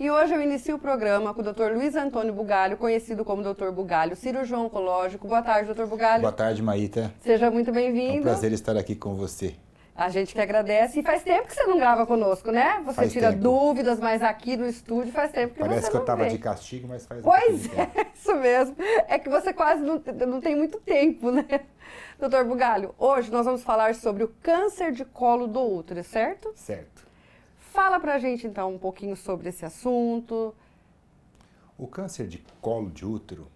E hoje eu inicio o programa com o Dr. Luiz Antônio Bugalho, conhecido como Dr. Bugalho, cirurgião oncológico. Boa tarde, Dr. Bugalho. Boa tarde, Maíta. Seja muito bem-vindo. É um prazer estar aqui com você. A gente que agradece. E faz tempo que você não grava conosco, né? Você faz tira tempo. dúvidas, mas aqui no estúdio faz tempo que Parece você não Parece que eu estava de castigo, mas faz Pois um é, isso mesmo. É que você quase não, não tem muito tempo, né? Doutor Bugalho, hoje nós vamos falar sobre o câncer de colo do útero, certo? Certo. Fala pra gente então um pouquinho sobre esse assunto. O câncer de colo de útero,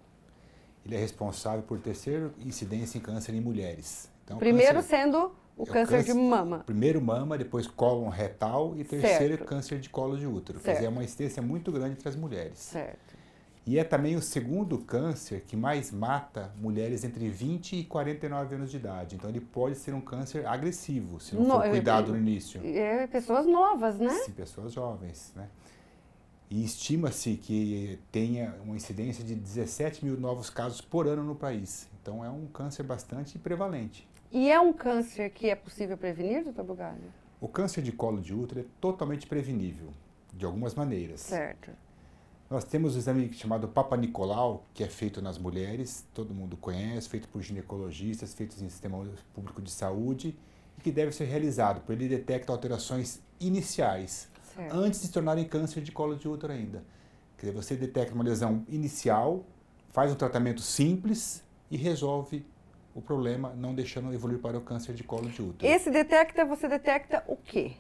ele é responsável por terceira incidência em câncer em mulheres. Então, Primeiro câncer, sendo o, é câncer, câncer, de mama. Primeiro mama, depois colo retal e terceiro certo. câncer de colo de útero. Certo. Quer dizer, é uma incidência muito grande entre as mulheres. Certo. E é também o segundo câncer que mais mata mulheres entre 20 e 49 anos de idade. Então ele pode ser um câncer agressivo, se não no, for cuidado no início. É, pessoas novas, né? Sim, pessoas jovens, né? E estima-se que tenha uma incidência de 17 mil novos casos por ano no país. Então é um câncer bastante prevalente. E é um câncer que é possível prevenir, doutor Bugalho? O câncer de colo de útero é totalmente prevenível, de algumas maneiras. Certo. Nós temos o um exame chamado Papa Nicolau, que é feito nas mulheres, todo mundo conhece, feito por ginecologistas, feito em sistema público de saúde, e que deve ser realizado, porque ele detecta alterações iniciais, certo. antes de se tornarem câncer de colo de útero ainda. Quer dizer, você detecta uma lesão inicial, faz um tratamento simples e resolve o problema, não deixando evoluir para o câncer de colo de útero. Esse detecta, você detecta o quê?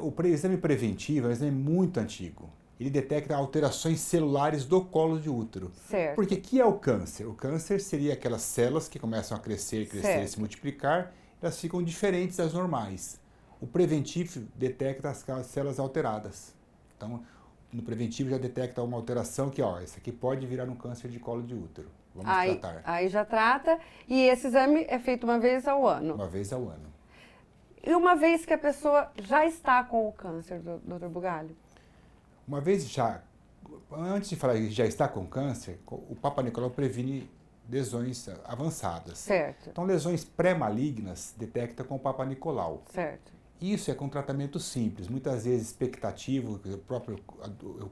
O exame preventivo é um exame muito antigo ele detecta alterações celulares do colo de útero. Certo. Porque que é o câncer? O câncer seria aquelas células que começam a crescer, crescer certo. e se multiplicar, elas ficam diferentes das normais. O preventivo detecta as células alteradas. Então, no preventivo já detecta uma alteração que, ó, isso aqui pode virar um câncer de colo de útero. Vamos aí, tratar. Aí já trata. E esse exame é feito uma vez ao ano? Uma vez ao ano. E uma vez que a pessoa já está com o câncer, doutor Bugalho? Uma vez já, antes de falar que já está com câncer, o Papa Nicolau previne lesões avançadas. Certo. Então, lesões pré-malignas detecta com o Papa Nicolau. Certo. Isso é com tratamento simples, muitas vezes expectativo, o próprio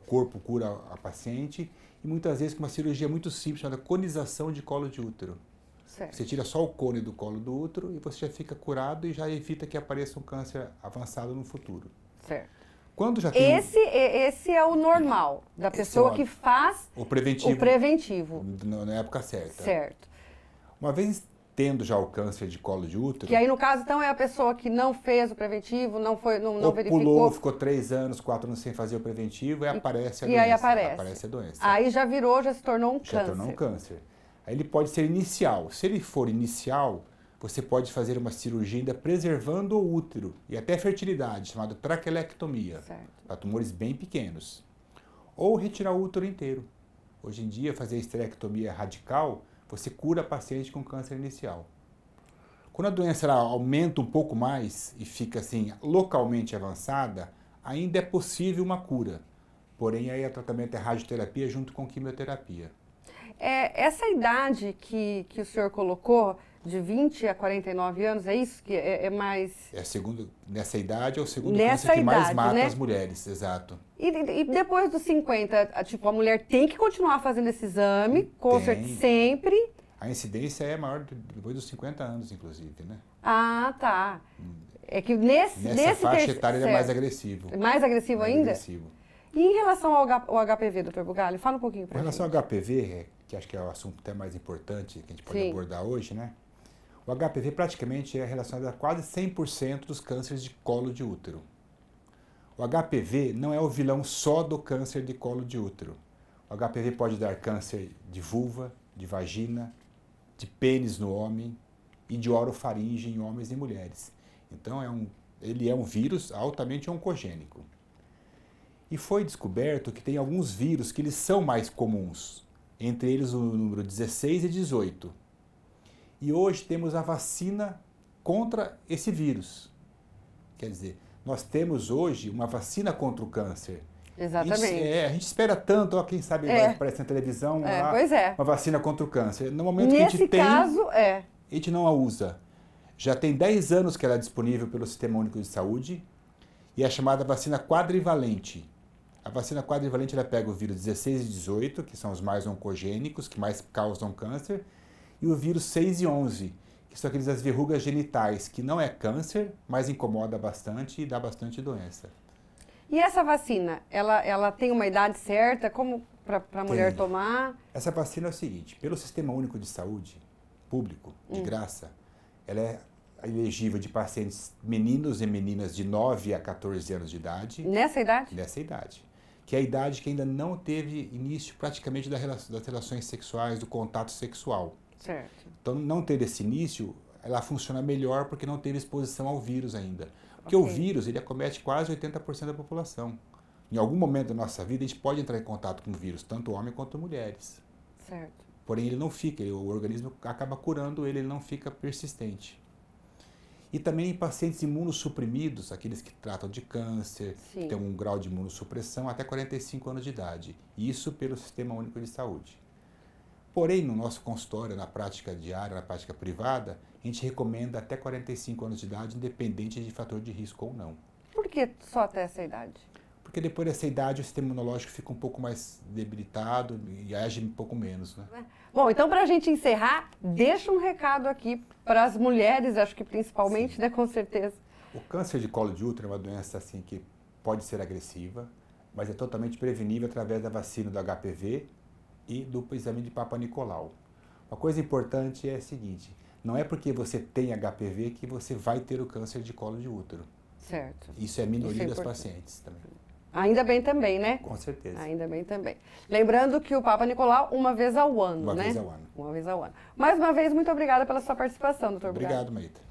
corpo cura a paciente, e muitas vezes com uma cirurgia muito simples, chamada conização de colo de útero. Certo. Você tira só o cone do colo do útero e você já fica curado e já evita que apareça um câncer avançado no futuro. Certo. Quando já tem... esse, é, esse é o normal, da pessoa é que faz o preventivo, o preventivo. Na época certa. Certo. Uma vez tendo já o câncer de colo de útero... Que aí, no caso, então, é a pessoa que não fez o preventivo, não, foi, não, não verificou... pulou, ficou três anos, quatro anos sem fazer o preventivo e, e aparece a e doença. E aí aparece. Aparece a doença. Aí já virou, já se tornou um já câncer. Já tornou um câncer. Aí ele pode ser inicial. Se ele for inicial, você pode fazer uma cirurgia ainda preservando o útero e até a fertilidade, chamada traquelectomia, para tá? tumores bem pequenos. Ou retirar o útero inteiro. Hoje em dia, fazer a esterectomia radical, você cura a paciente com câncer inicial. Quando a doença aumenta um pouco mais e fica assim localmente avançada, ainda é possível uma cura. Porém, aí o tratamento é radioterapia junto com quimioterapia. É, essa idade que, que o senhor colocou, de 20 a 49 anos, é isso que é, é mais. É segundo, nessa idade é o segundo nessa câncer que idade, mais mata né? as mulheres, exato. E, e, depois dos 50, tipo, a mulher tem que continuar fazendo esse exame, com certeza, sempre. A incidência é maior depois dos 50 anos, inclusive, né? Ah, tá. É que nesse. Nessa nesse faixa etária ele é mais agressivo. Mais agressivo mais ainda? Agressivo. E em relação ao, ao HPV, doutor Bugalho, fala um pouquinho para gente. Em relação ao HPV, é, que acho que é o assunto até mais importante que a gente pode Sim. abordar hoje, né? O HPV praticamente é relacionado a quase 100% dos cânceres de colo de útero. O HPV não é o vilão só do câncer de colo de útero. O HPV pode dar câncer de vulva, de vagina, de pênis no homem e de orofaringe em homens e mulheres. Então é um, ele é um vírus altamente oncogênico. E foi descoberto que tem alguns vírus que eles são mais comuns, entre eles o número 16 e 18 e hoje temos a vacina contra esse vírus. Quer dizer, nós temos hoje uma vacina contra o câncer. Exatamente. A gente, é, a gente espera tanto, ó, quem sabe é. aparece na televisão é, uma, é. uma vacina contra o câncer. No momento Nesse que a gente caso, tem, é. a gente não a usa. Já tem 10 anos que ela é disponível pelo Sistema Único de Saúde e é chamada vacina quadrivalente. A vacina quadrivalente ela pega o vírus 16 e 18, que são os mais oncogênicos, que mais causam câncer, e o vírus 6 e 11, que são aqueles as verrugas genitais, que não é câncer, mas incomoda bastante e dá bastante doença. E essa vacina, ela, ela tem uma idade certa? Como para a mulher tomar? Essa vacina é o seguinte, pelo Sistema Único de Saúde Público, de hum. graça, ela é elegível de pacientes meninos e meninas de 9 a 14 anos de idade. Nessa idade? Nessa idade. Que é a idade que ainda não teve início praticamente das relações sexuais, do contato sexual. Certo. Então, não ter esse início, ela funciona melhor porque não teve exposição ao vírus ainda. Porque okay. o vírus, ele acomete quase 80% da população. Em algum momento da nossa vida, a gente pode entrar em contato com o vírus, tanto homem quanto mulheres. Certo. Porém, ele não fica, ele, o organismo acaba curando ele, ele não fica persistente. E também em pacientes imunossuprimidos, aqueles que tratam de câncer, Sim. que têm um grau de imunossupressão até 45 anos de idade. Isso pelo Sistema Único de Saúde. Porém, no nosso consultório, na prática diária, na prática privada, a gente recomenda até 45 anos de idade, independente de fator de risco ou não. Por que só até essa idade? Porque depois dessa idade o sistema imunológico fica um pouco mais debilitado e age um pouco menos, né? né? Bom, então para a gente encerrar, deixa um recado aqui para as mulheres, acho que principalmente, Sim. né, com certeza. O câncer de colo de útero é uma doença assim que pode ser agressiva, mas é totalmente prevenível através da vacina do HPV e do exame de Papa Nicolau. Uma coisa importante é a seguinte: não é porque você tem HPV que você vai ter o câncer de colo de útero. Certo. Isso é minoria Isso é das pacientes também. Ainda bem também, né? Com certeza. Ainda bem também. Lembrando que o Papa Nicolau, uma vez ao ano, uma né? Uma vez ao ano. Uma vez ao ano. Mais uma vez, muito obrigada pela sua participação, doutor Obrigado, Maíta.